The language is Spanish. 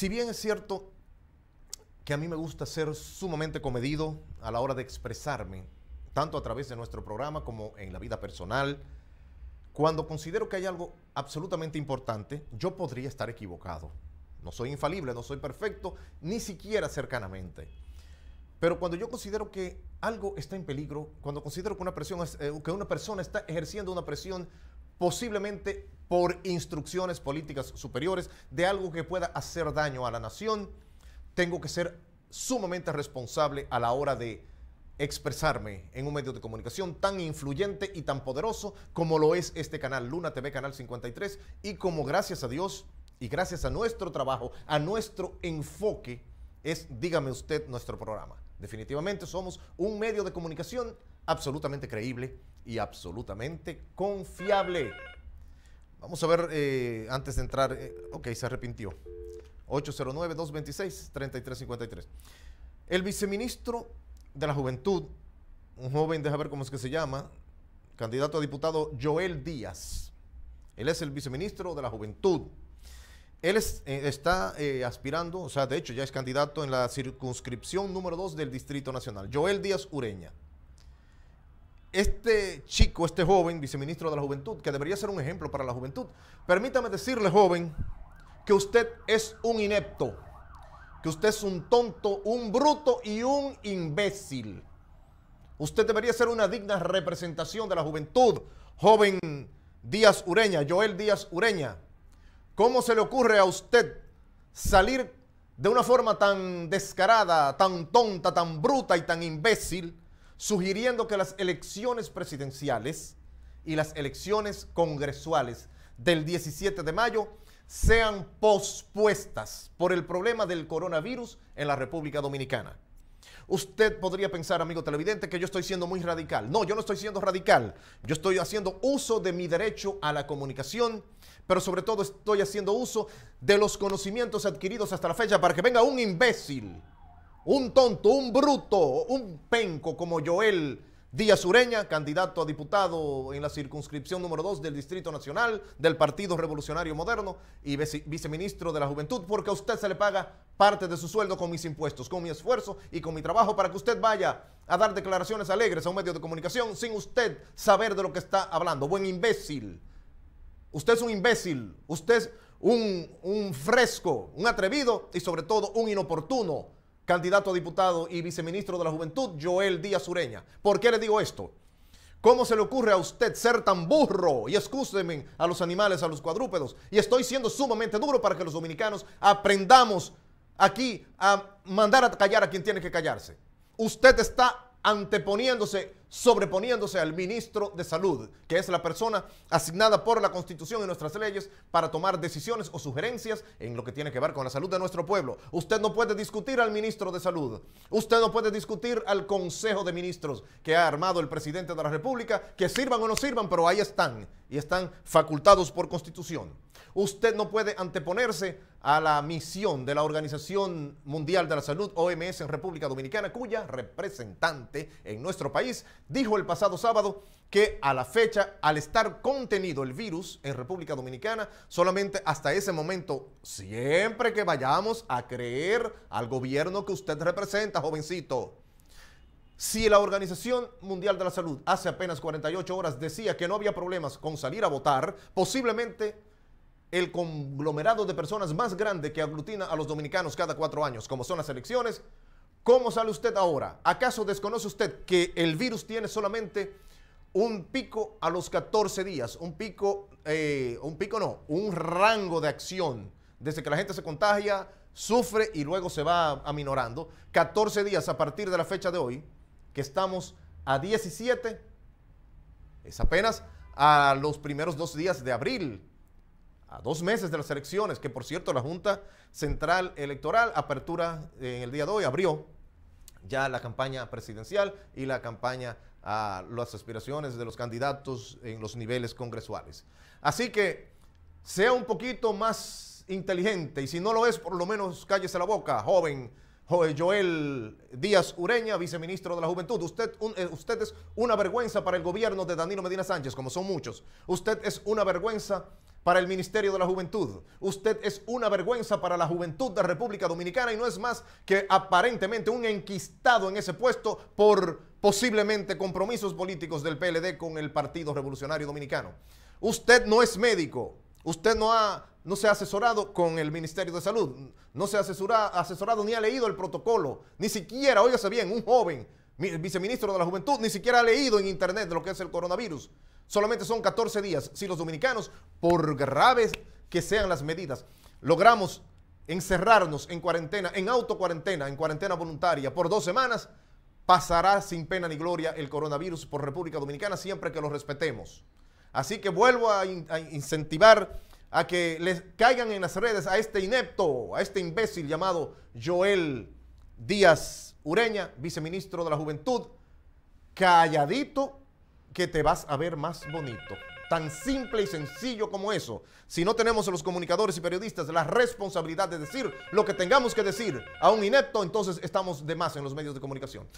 Si bien es cierto que a mí me gusta ser sumamente comedido a la hora de expresarme, tanto a través de nuestro programa como en la vida personal, cuando considero que hay algo absolutamente importante, yo podría estar equivocado. No soy infalible, no soy perfecto, ni siquiera cercanamente. Pero cuando yo considero que algo está en peligro, cuando considero que una, persona eh, está ejerciendo una presión posiblemente por instrucciones políticas superiores de algo que pueda hacer daño a la nación, tengo que ser sumamente responsable a la hora de expresarme en un medio de comunicación tan influyente y tan poderoso como lo es este canal, Luna TV Canal 53, y como gracias a Dios y gracias a nuestro trabajo, a nuestro enfoque, es Dígame usted nuestro programa. Definitivamente somos un medio de comunicación absolutamente creíble y absolutamente confiable. Vamos a ver, eh, antes de entrar, eh, ok, se arrepintió. 809-226-3353. El viceministro de la Juventud, un joven, deja ver cómo es que se llama, candidato a diputado Joel Díaz. Él es el viceministro de la Juventud. Él eh, está eh, aspirando, o sea, de hecho ya es candidato en la circunscripción número 2 del Distrito Nacional, Joel Díaz Ureña. Este chico, este joven, viceministro de la Juventud, que debería ser un ejemplo para la juventud, permítame decirle, joven, que usted es un inepto, que usted es un tonto, un bruto y un imbécil. Usted debería ser una digna representación de la juventud, joven Díaz Ureña, Joel Díaz Ureña. ¿Cómo se le ocurre a usted salir de una forma tan descarada, tan tonta, tan bruta y tan imbécil, sugiriendo que las elecciones presidenciales y las elecciones congresuales del 17 de mayo sean pospuestas por el problema del coronavirus en la República Dominicana? Usted podría pensar, amigo televidente, que yo estoy siendo muy radical. No, yo no estoy siendo radical. Yo estoy haciendo uso de mi derecho a la comunicación, pero sobre todo estoy haciendo uso de los conocimientos adquiridos hasta la fecha para que venga un imbécil, un tonto, un bruto, un penco como Joel Díaz Ureña, candidato a diputado en la circunscripción número 2 del Distrito Nacional del Partido Revolucionario Moderno y viceministro de la Juventud, porque a usted se le paga parte de su sueldo con mis impuestos, con mi esfuerzo y con mi trabajo para que usted vaya a dar declaraciones alegres a un medio de comunicación sin usted saber de lo que está hablando. Buen imbécil. Usted es un imbécil. Usted es un fresco, un atrevido y sobre todo un inoportuno candidato a diputado y viceministro de la Juventud, Joel Díaz Ureña. ¿Por qué le digo esto? ¿Cómo se le ocurre a usted ser tan burro? Y excúsenme a los animales, a los cuadrúpedos. Y estoy siendo sumamente duro para que los dominicanos aprendamos aquí a mandar a callar a quien tiene que callarse. Usted está anteponiéndose sobreponiéndose al ministro de Salud, que es la persona asignada por la Constitución y nuestras leyes para tomar decisiones o sugerencias en lo que tiene que ver con la salud de nuestro pueblo. Usted no puede discutir al ministro de Salud, usted no puede discutir al Consejo de Ministros que ha armado el presidente de la República, que sirvan o no sirvan, pero ahí están y están facultados por Constitución. Usted no puede anteponerse a la misión de la Organización Mundial de la Salud, OMS, en República Dominicana, cuya representante en nuestro país dijo el pasado sábado que a la fecha, al estar contenido el virus en República Dominicana, solamente hasta ese momento, siempre que vayamos a creer al gobierno que usted representa, jovencito. Si la Organización Mundial de la Salud hace apenas 48 horas decía que no había problemas con salir a votar, posiblemente el conglomerado de personas más grande que aglutina a los dominicanos cada cuatro años, como son las elecciones. ¿Cómo sale usted ahora? ¿Acaso desconoce usted que el virus tiene solamente un pico a los 14 días? Un pico, eh, un pico no, un rango de acción. Desde que la gente se contagia, sufre y luego se va aminorando. 14 días a partir de la fecha de hoy, que estamos a 17, es apenas a los primeros dos días de abril a dos meses de las elecciones, que por cierto la Junta Central Electoral apertura eh, en el día de hoy, abrió ya la campaña presidencial y la campaña a las aspiraciones de los candidatos en los niveles congresuales. Así que sea un poquito más inteligente y si no lo es, por lo menos cállese la boca, joven. Joel Díaz Ureña, viceministro de la Juventud. Usted, eh, usted es una vergüenza para el gobierno de Danilo Medina Sánchez, como son muchos. Usted es una vergüenza para el Ministerio de la Juventud. Usted es una vergüenza para la juventud de República Dominicana y no es más que aparentemente un enquistado en ese puesto por posiblemente compromisos políticos del PLD con el Partido Revolucionario Dominicano. Usted no es médico, usted no, ha, no se ha asesorado con el Ministerio de Salud, no se ha asesorado ni ha leído el protocolo, ni siquiera, óigase bien, un joven viceministro de la Juventud ni siquiera ha leído en internet lo que es el coronavirus. Solamente son 14 días. Si los dominicanos, por graves que sean las medidas, logramos encerrarnos en cuarentena, en autocuarentena, en cuarentena voluntaria por dos semanas, pasará sin pena ni gloria el coronavirus por República Dominicana siempre que lo respetemos. Así que vuelvo a, a incentivar a que les caigan en las redes a este inepto, a este imbécil llamado Joel Díaz Ureña, viceministro de la Juventud, calladito, que te vas a ver más bonito. Tan simple y sencillo como eso. Si no tenemos a los comunicadores y periodistas la responsabilidad de decir lo que tengamos que decir a un inepto, entonces estamos de más en los medios de comunicación.